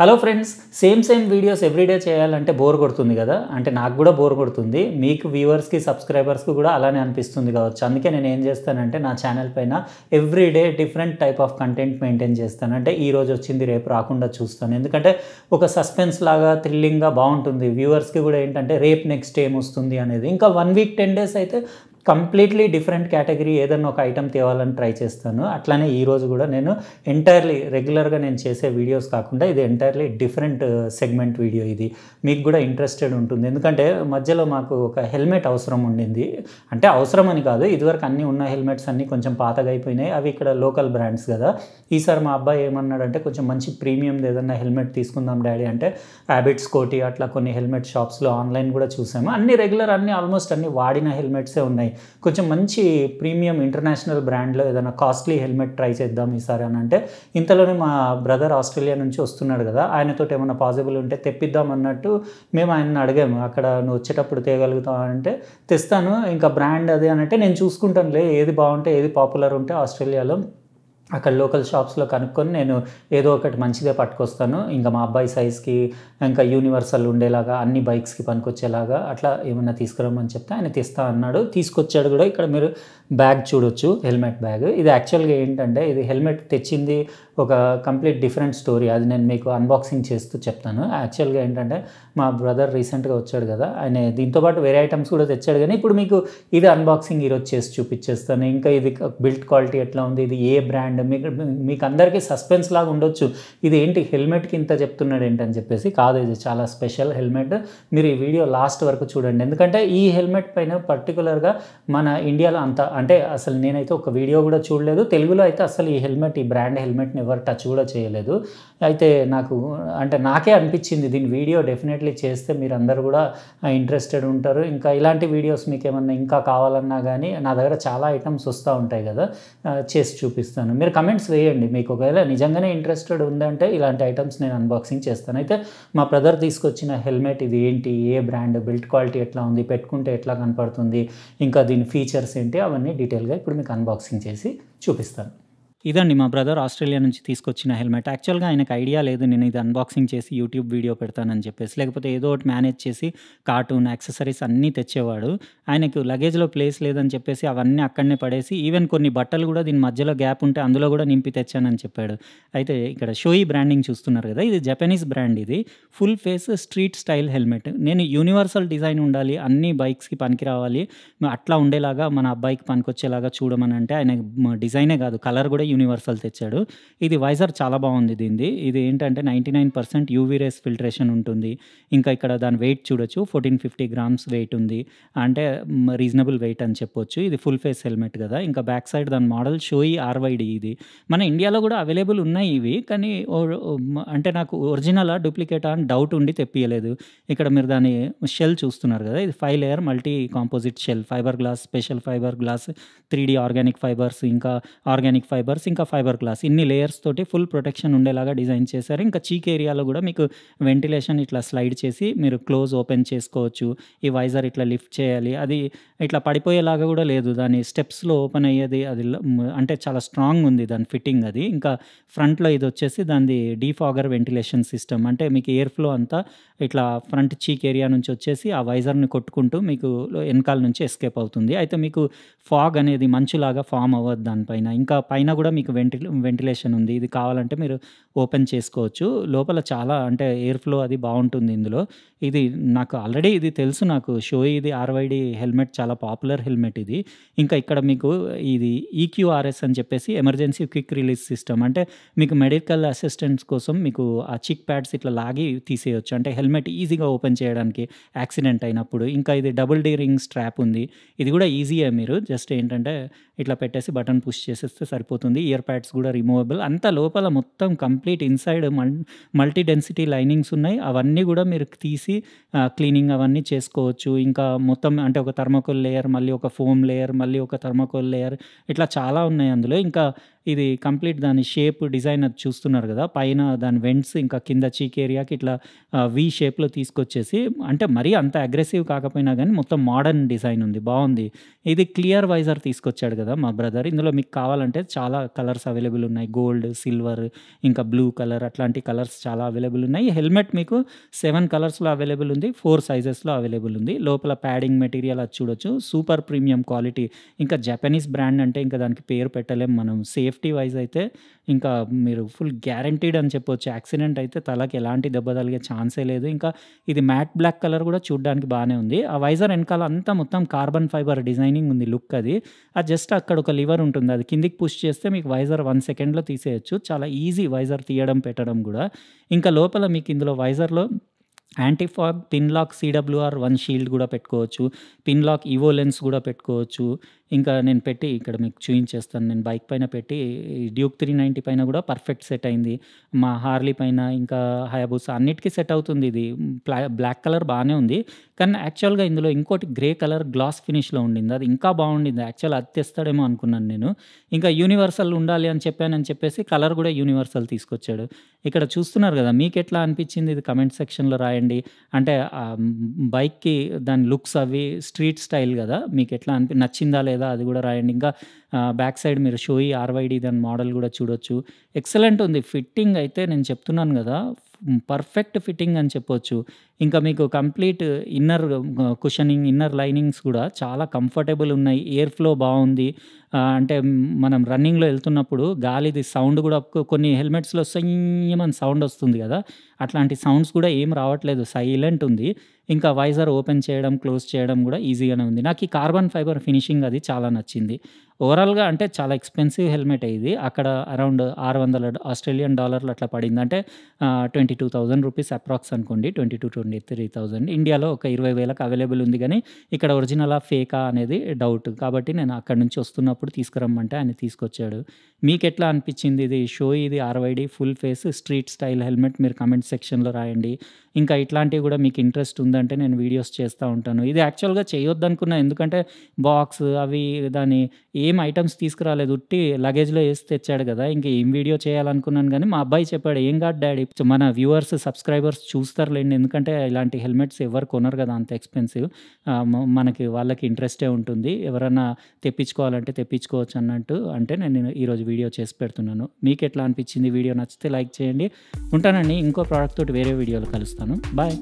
hello friends same same videos everyday చేయాలంటే bore కొడుతుంది కదా అంటే నాకు కూడా బోర్ కొడుతుంది మీకు వ్యూవర్స్కి సబ్స్క్రైబర్స్కి కూడా అలానే అనిపిస్తుంది కావచ్చు అందుకే నేను ఏం చేస్తానంటే నా ఛానల్ పైన everyday different type of content maintain చేస్తాను అంటే ఈ రోజు వచ్చింది రేపు రాకుండా చూస్తాను ఎందుకంటే ఒక సస్పెన్స్ లాగా థ్రిల్లింగ్గా బాగుంటుంది వ్యూవర్స్కి కూడా ఏంటంటే రేపు నెక్స్ట్ ఏం వస్తుంది అనేది ఇంకా వన్ వీక్ టెన్ డేస్ అయితే కంప్లీట్లీ డిఫరెంట్ కేటగిరీ ఏదైనా ఒక ఐటెం తేవాలని ట్రై చేస్తాను అట్లానే ఈరోజు కూడా నేను ఎంటైర్లీ రెగ్యులర్గా నేను చేసే వీడియోస్ కాకుండా ఇది ఎంటైర్లీ డిఫరెంట్ సెగ్మెంట్ వీడియో ఇది మీకు కూడా ఇంట్రెస్టెడ్ ఉంటుంది ఎందుకంటే మధ్యలో మాకు ఒక హెల్మెట్ అవసరం ఉండింది అంటే అవసరం అని కాదు ఇదివరకు అన్ని ఉన్న హెల్మెట్స్ అన్నీ కొంచెం పాతగా అయిపోయినాయి అవి ఇక్కడ లోకల్ బ్రాండ్స్ కదా ఈసారి మా అబ్బాయి ఏమన్నాడంటే కొంచెం మంచి ప్రీమియం ఏదన్నా హెల్మెట్ తీసుకుందాం డాడీ అంటే హ్యాబిట్స్ కోటి అట్లా కొన్ని హెల్మెట్ షాప్స్లో ఆన్లైన్ కూడా చూసాము అన్ని రెగ్యులర్ అన్ని ఆల్మోస్ట్ అన్ని వాడిన హెల్మెట్సే ఉన్నాయి కొంచెం మంచి ప్రీమియం ఇంటర్నేషనల్ బ్రాండ్లో ఏదైనా కాస్ట్లీ హెల్మెట్ ట్రై చేద్దాం ఈసారి అని అంటే ఇంతలోనే మా బ్రదర్ ఆస్ట్రేలియా నుంచి వస్తున్నాడు కదా ఆయనతోటి ఏమైనా పాసిబుల్ ఉంటే తెప్పిద్దాం అన్నట్టు మేము ఆయన్ని అడిగాము అక్కడ నువ్వు వచ్చేటప్పుడు తేగలుగుతావు అంటే తెస్తాను ఇంకా బ్రాండ్ అది అంటే నేను చూసుకుంటానులే ఏది బాగుంటే ఏది పాపులర్ ఉంటే ఆస్ట్రేలియాలో అక్కడ లోకల్ షాప్స్లో కనుక్కొని నేను ఏదో ఒకటి మంచిదే పట్టుకొస్తాను ఇంకా మా అబ్బాయి సైజ్కి ఇంకా యూనివర్సల్ ఉండేలాగా అన్ని బైక్స్కి పనికొచ్చేలాగా అట్లా ఏమైనా తీసుకురమ్మని చెప్తే ఆయన తీస్తా అన్నాడు తీసుకొచ్చాడు కూడా ఇక్కడ మీరు బ్యాగ్ చూడొచ్చు హెల్మెట్ బ్యాగ్ ఇది యాక్చువల్గా ఏంటంటే ఇది హెల్మెట్ తెచ్చింది ఒక కంప్లీట్ డిఫరెంట్ స్టోరీ అది నేను మీకు అన్బాక్సింగ్ చేస్తూ చెప్తాను యాక్చువల్గా ఏంటంటే మా బ్రదర్ రీసెంట్గా వచ్చాడు కదా ఆయన దీంతోపాటు వేరే ఐటమ్స్ కూడా తెచ్చాడు కానీ ఇప్పుడు మీకు ఇది అన్బాక్సింగ్ ఈరోజు చేసి చూపించేస్తాను ఇంకా ఇది బిల్ట్ క్వాలిటీ ఎట్లా ఉంది ఇది ఏ బ్రాండ్ మీకు మీకు అందరికీ సస్పెన్స్ లాగా ఉండొచ్చు ఇది ఏంటి హెల్మెట్కి ఇంత చెప్తున్నాడు ఏంటని చెప్పేసి కాదు ఇది చాలా స్పెషల్ హెల్మెట్ మీరు ఈ వీడియో లాస్ట్ వరకు చూడండి ఎందుకంటే ఈ హెల్మెట్ పైన పర్టికులర్గా మన ఇండియాలో అంత అంటే అసలు నేనైతే ఒక వీడియో కూడా చూడలేదు తెలుగులో అయితే అసలు ఈ హెల్మెట్ ఈ బ్రాండ్ హెల్మెట్ని ఎవరు టచ్ కూడా చేయలేదు అయితే నాకు అంటే నాకే అనిపించింది దీని వీడియో డెఫినెట్లీ చేస్తే మీరు అందరు కూడా ఇంట్రెస్టెడ్ ఉంటారు ఇంకా ఇలాంటి వీడియోస్ మీకు ఏమన్నా ఇంకా కావాలన్నా కానీ నా దగ్గర చాలా ఐటమ్స్ వస్తూ ఉంటాయి కదా చేసి చూపిస్తాను మీరు కమెంట్స్ వేయండి మీకు ఒకవేళ నిజంగానే ఇంట్రెస్టెడ్ ఉందంటే ఇలాంటి ఐటమ్స్ నేను అన్బాక్సింగ్ చేస్తాను అయితే మా బ్రదర్ తీసుకొచ్చిన హెల్మెట్ ఇది ఏంటి ఏ బ్రాండ్ బిల్ట్ క్వాలిటీ ఎట్లా ఉంది పెట్టుకుంటే ఎట్లా కనపడుతుంది ఇంకా దీని ఫీచర్స్ ఏంటి అవన్నీ డీటెయిల్గా ఇప్పుడు మీకు అన్బాక్సింగ్ చేసి చూపిస్తాను ఇదండి మా బ్రదర్ ఆస్ట్రేలియా నుంచి తీసుకొచ్చిన హెల్మెట్ యాక్చువల్గా ఆయనకు ఐడియా లేదు నేను ఇది అన్బాక్సింగ్ చేసి యూట్యూబ్ వీడియో పెడతానని చెప్పేసి లేకపోతే ఏదో ఒకటి మేనేజ్ చేసి కార్టూన్ యాక్సెసరీస్ అన్నీ తెచ్చేవాడు ఆయనకు లగేజ్లో ప్లేస్ లేదని చెప్పేసి అవన్నీ అక్కడనే పడేసి ఈవెన్ కొన్ని బట్టలు కూడా దీని మధ్యలో గ్యాప్ ఉంటే అందులో కూడా నింపి తెచ్చానని చెప్పాడు అయితే ఇక్కడ షోయి బ్రాండింగ్ చూస్తున్నారు కదా ఇది జపనీస్ బ్రాండ్ ఇది full face street style helmet నేను యూనివర్సల్ డిజైన్ ఉండాలి అన్ని బైక్స్కి పనికి రావాలి అట్లా ఉండేలాగా మన అబ్బాయికి పనికొచ్చేలాగా చూడమని అంటే ఆయన డిజైనే కాదు కలర్ కూడా యూనివర్సల్ తెచ్చాడు ఇది వైజర్ చాలా బాగుంది దీనిది ఇది ఏంటంటే ninety nine percent UV rays filtration ఉంటుంది ఇంకా ఇక్కడ దాని వెయిట్ చూడొచ్చు ఫోర్టీన్ ఫిఫ్టీ గ్రామ్స్ వెయిట్ ఉంది అంటే రీజనబుల్ వెయిట్ అని చెప్పొచ్చు ఇది ఫుల్ ఫేస్ హెల్మెట్ కదా ఇంకా బ్యాక్ సైడ్ దాని మోడల్ షోయి ఆర్వైడి ఇది మన ఇండియాలో కూడా అవైలబుల్ ఉన్నాయి ఇవి కానీ అంటే నాకు ఒరిజినలా డూప్లికేటా అని డౌట్ ఉండి తెప్పియలేదు ఇక్కడ మీరు దాని షెల్ చూస్తున్నారు కదా ఇది five layer multi composite shell fibre glass special fibre glass three organic fibres ఇంకా ఆర్గానిక్ ఫైబర్స్ ఇంకా ఫైబర్ గ్లాస్ ఇన్ని లేయర్స్ తోటి ఫుల్ ప్రొటెక్షన్ ఉండేలాగా డిజైన్ చేశారు ఇంకా చీక్ ఏరియాలో కూడా మీకు వెంటిలేషన్ ఇట్లా స్లైడ్ చేసి మీరు క్లోజ్ ఓపెన్ చేసుకోవచ్చు ఈ వైజర్ ఇట్లా లిఫ్ట్ చేయాలి అది ఇట్లా పడిపోయేలాగా కూడా లేదు దాని స్టెప్స్లో ఓపెన్ అయ్యేది అది అంటే చాలా స్ట్రాంగ్ ఉంది దాని ఫిట్టింగ్ అది ఇంకా ఫ్రంట్లో ఇది వచ్చేసి దాని డీఫాగర్ వెంటిలేషన్ సిస్టమ్ అంటే మీకు ఎయిర్ ఫ్లో అంతా ఇట్లా ఫ్రంట్ చీక్ ఏరియా నుంచి వచ్చేసి ఆ వైజర్ని కొట్టుకుంటూ మీకు వెనకాల నుంచి ఎస్కేప్ అవుతుంది అయితే మీకు ఫాగ్ అనేది మంచులాగా ఫామ్ అవ్వదు దానిపైన ఇంకా పైన కూడా కూడా మీకు వెంటి వెంటిలేషన్ ఉంది ఇది కావాలంటే మీరు ఓపెన్ చేసుకోవచ్చు లోపల చాలా అంటే ఎయిర్ ఫ్లో అది బాగుంటుంది ఇందులో ఇది నాకు ఆల్రెడీ ఇది తెలుసు నాకు షో ఇది ఆర్వైడి హెల్మెట్ చాలా పాపులర్ హెల్మెట్ ఇది ఇంకా ఇక్కడ మీకు ఇది ఈక్యూఆర్ఎస్ e అని చెప్పేసి ఎమర్జెన్సీ క్విక్ రిలీజ్ సిస్టమ్ అంటే మీకు మెడికల్ అసిస్టెంట్స్ కోసం మీకు ఆ చిక్ ప్యాడ్స్ ఇట్లా లాగి తీసేయచ్చు అంటే హెల్మెట్ ఈజీగా ఓపెన్ చేయడానికి యాక్సిడెంట్ అయినప్పుడు ఇంకా ఇది డబుల్ డీ రింగ్ స్ట్రాప్ ఉంది ఇది కూడా ఈజీయే మీరు జస్ట్ ఏంటంటే ఇట్లా పెట్టేసి బటన్ పుష్ చేసేస్తే సరిపోతుంది ఉంటుంది ఇయర్ ప్యాడ్స్ కూడా రిమూవబుల్ అంత లోపల మొత్తం complete inside multi density linings ఉన్నాయి అవన్నీ కూడా మీరు తీసి క్లీనింగ్ అవన్నీ చేసుకోవచ్చు ఇంకా మొత్తం అంటే ఒక థర్మకోల్ లేయర్ మళ్ళీ ఒక ఫోమ్ లేయర్ మళ్ళీ ఒక థర్మాకోల్ లేయర్ ఇట్లా చాలా ఉన్నాయి అందులో ఇంకా ఇది కంప్లీట్ దాని షేప్ డిజైన్ అది చూస్తున్నారు కదా పైన దాని వెంట్స్ ఇంకా కింద చీక్ ఏరియాకి ఇట్లా వి షేప్లో తీసుకొచ్చేసి అంటే మరీ అంత అగ్రెసివ్ కాకపోయినా కానీ మొత్తం మోడర్న్ డిజైన్ ఉంది బాగుంది ఇది క్లియర్ వైజర్ తీసుకొచ్చాడు కదా మా బ్రదర్ ఇందులో మీకు కావాలంటే చాలా కలర్స్ అవైలబుల్ ఉన్నాయి గోల్డ్ సిల్వర్ ఇంకా బ్లూ కలర్ అట్లాంటి కలర్స్ చాలా అవైలబుల్ ఉన్నాయి హెల్మెట్ మీకు సెవెన్ కలర్స్లో అవైలబుల్ ఉంది ఫోర్ సైజెస్లో అవైలబుల్ ఉంది లోపల ప్యాడింగ్ మెటీరియల్ అది చూడొచ్చు సూపర్ ప్రీమియం క్వాలిటీ ఇంకా జపనీస్ బ్రాండ్ అంటే ఇంకా దానికి పేరు పెట్టలేం మనం సేఫ్ సేఫ్టీ వైజ్ అయితే ఇంకా మీరు ఫుల్ గ్యారంటీడ్ అని చెప్పొచ్చు యాక్సిడెంట్ అయితే తలకి ఎలాంటి దెబ్బ తగిలే ఛాన్సే లేదు ఇంకా ఇది మ్యాట్ బ్లాక్ కలర్ కూడా చూడడానికి బాగానే ఉంది ఆ వైజర్ వెనకాల అంతా మొత్తం కార్బన్ ఫైబర్ డిజైనింగ్ ఉంది లుక్ అది అది జస్ట్ అక్కడ ఒక లివర్ ఉంటుంది అది కిందికి పుష్ చేస్తే మీకు వైజర్ వన్ సెకండ్లో తీసేయచ్చు చాలా ఈజీ వైజర్ తీయడం పెట్టడం కూడా ఇంకా లోపల మీకు ఇందులో వైజర్లో anti pin lock CWR one shield కూడా పెట్టుకోవచ్చు పిన్లాక్ లాక్ ఈవో లెన్స్ కూడా పెట్టుకోవచ్చు ఇంకా నేను పెట్టి ఇక్కడ మీకు చూయించేస్తాను నేను బైక్ పైన పెట్టి డ్యూక్ త్రీ నైంటీ పైన కూడా పర్ఫెక్ట్ సెట్ అయింది మా హార్లీ పైన ఇంకా హయాబూస్ అన్నిటికీ సెట్ అవుతుంది ఇది బ్లాక్ కలర్ బాగానే ఉంది కానీ యాక్చువల్గా ఇందులో ఇంకోటి గ్రే కలర్ గ్లాస్ ఫినిష్లో ఉండింది అది ఇంకా బాగుండింది యాక్చువల్ అది తెస్తాడేమో అనుకున్నాను నేను ఇంకా యూనివర్సల్ ఉండాలి అని చెప్పానని చెప్పేసి కలర్ కూడా యూనివర్సల్ తీసుకొచ్చాడు ఇక్కడ చూస్తున్నారు కదా మీకు ఎట్లా అనిపించింది ఇది కమెంట్ సెక్షన్లో రాయండి అంటే బైక్కి దాని లుక్స్ అవి స్ట్రీట్ స్టైల్ కదా మీకు ఎట్లా అనిపి నచ్చిందా లేదా లేదా అది కూడా రాయండి ఇంకా బ్యాక్ సైడ్ మీరు షోయి ఆర్వైడి దాని మోడల్ కూడా చూడొచ్చు ఎక్సలెంట్ ఉంది ఫిట్టింగ్ అయితే నేను చెప్తున్నాను కదా పర్ఫెక్ట్ ఫిట్టింగ్ అని చెప్పొచ్చు ఇంకా మీకు complete inner cushioning inner linings కూడా చాలా కంఫర్టబుల్ ఉన్నాయి ఎయిర్ ఫ్లో బాగుంది అంటే మనం రన్నింగ్లో వెళ్తున్నప్పుడు గాలిది సౌండ్ కూడా కొన్ని హెల్మెట్స్లో సయ్యమని సౌండ్ వస్తుంది కదా అట్లాంటి సౌండ్స్ కూడా ఏం రావట్లేదు సైలెంట్ ఉంది ఇంకా వైజర్ ఓపెన్ చేయడం క్లోజ్ చేయడం కూడా ఈజీగానే ఉంది నాకు ఈ కార్బన్ ఫైబర్ ఫినిషింగ్ అది చాలా నచ్చింది ఓవరాల్గా అంటే చాలా ఎక్స్పెన్సివ్ హెల్మెట్ ఇది అక్కడ అరౌండ్ ఆరు వందల ఆస్ట్రేలియన్ డాలర్లు అట్లా పడింది అంటే twenty two thousand rupees approx అనుకోండి twenty two twenty three thousand ఇండియాలో ఒక ఇరవై వేలకు అవైలబుల్ ఉంది కానీ ఇక్కడ ఒరిజినలా ఫేకా అనేది డౌట్ కాబట్టి నేను అక్కడ నుంచి వస్తున్నప్పుడు తీసుకురమ్మంటే ఆయన తీసుకొచ్చాడు మీకు ఎట్లా అనిపించింది ఇది షో ఇది RYD full face street style helmet మీరు కమెంట్ సెక్షన్లో రాయండి ఇంకా ఇట్లాంటివి కూడా మీకు ఇంట్రెస్ట్ ఉందంటే నేను వీడియోస్ చేస్తూ ఉంటాను ఇది యాక్చువల్గా చేయొద్దనుకున్నా ఎందుకంటే బాక్స్ అవి దాని ఏం ఐటమ్స్ తీసుకురాలేదు ఉట్టి లగేజ్లో వేసి తెచ్చాడు కదా ఇంకా ఏం వీడియో చేయాలనుకున్నాను కానీ మా అబ్బాయి చెప్పాడు ఏం కాదు డాడీ మన వ్యూవర్స్ సబ్స్క్రైబర్స్ చూస్తారులేండి ఎందుకంటే ఇలాంటి హెల్మెట్స్ ఎవరు కొనరు కదా అంత ఎక్స్పెన్సివ్ మనకి వాళ్ళకి ఇంట్రెస్టే ఉంటుంది ఎవరన్నా తెప్పించుకోవాలంటే తెప్పించుకోవచ్చు అన్నట్టు అంటే నేను ఈరోజు వీడియో చేసి పెడుతున్నాను మీకు ఎట్లా అనిపించింది వీడియో నచ్చితే లైక్ చేయండి ఉంటానండి ఇంకో ప్రోడక్ట్ తోటి వేరే వీడియోలు కలుస్తాను బాయ్